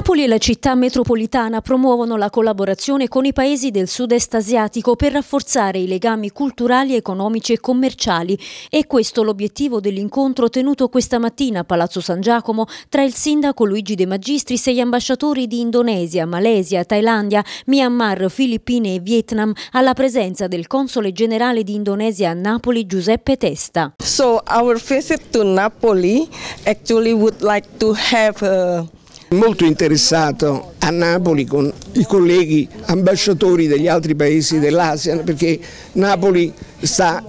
Napoli e la città metropolitana promuovono la collaborazione con i paesi del sud-est asiatico per rafforzare i legami culturali, economici e commerciali. È questo l'obiettivo dell'incontro tenuto questa mattina a Palazzo San Giacomo tra il sindaco Luigi De Magistri e gli ambasciatori di Indonesia, Malesia, Thailandia, Myanmar, Filippine e Vietnam alla presenza del console generale di Indonesia a Napoli Giuseppe Testa. So our visit to Napoli actually would like to have a... Uh, Molto interessato a Napoli con i colleghi ambasciatori degli altri paesi dell'Asia perché Napoli sta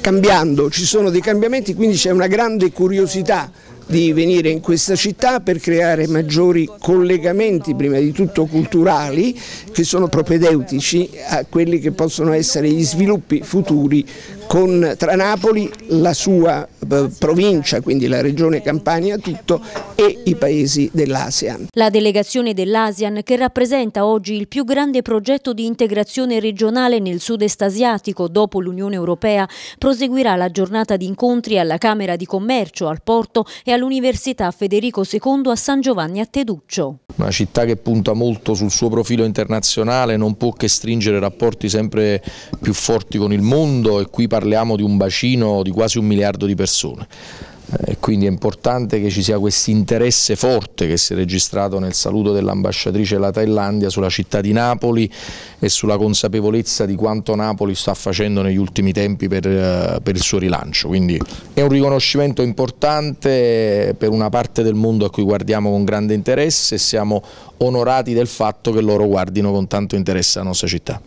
cambiando, ci sono dei cambiamenti quindi c'è una grande curiosità di venire in questa città per creare maggiori collegamenti, prima di tutto culturali, che sono propedeutici a quelli che possono essere gli sviluppi futuri con tra Napoli, la sua eh, provincia, quindi la regione Campania tutto e i paesi dell'ASEAN. La delegazione dell'ASEAN che rappresenta oggi il più grande progetto di integrazione regionale nel sud-est asiatico dopo l'Unione Europea proseguirà la giornata di incontri alla Camera di Commercio, al Porto e all'Università Federico II a San Giovanni a Teduccio. Una città che punta molto sul suo profilo internazionale non può che stringere rapporti sempre più forti con il mondo e qui parla parliamo di un bacino di quasi un miliardo di persone. Eh, quindi è importante che ci sia questo interesse forte che si è registrato nel saluto dell'ambasciatrice della Thailandia sulla città di Napoli e sulla consapevolezza di quanto Napoli sta facendo negli ultimi tempi per, eh, per il suo rilancio. Quindi è un riconoscimento importante per una parte del mondo a cui guardiamo con grande interesse e siamo onorati del fatto che loro guardino con tanto interesse la nostra città.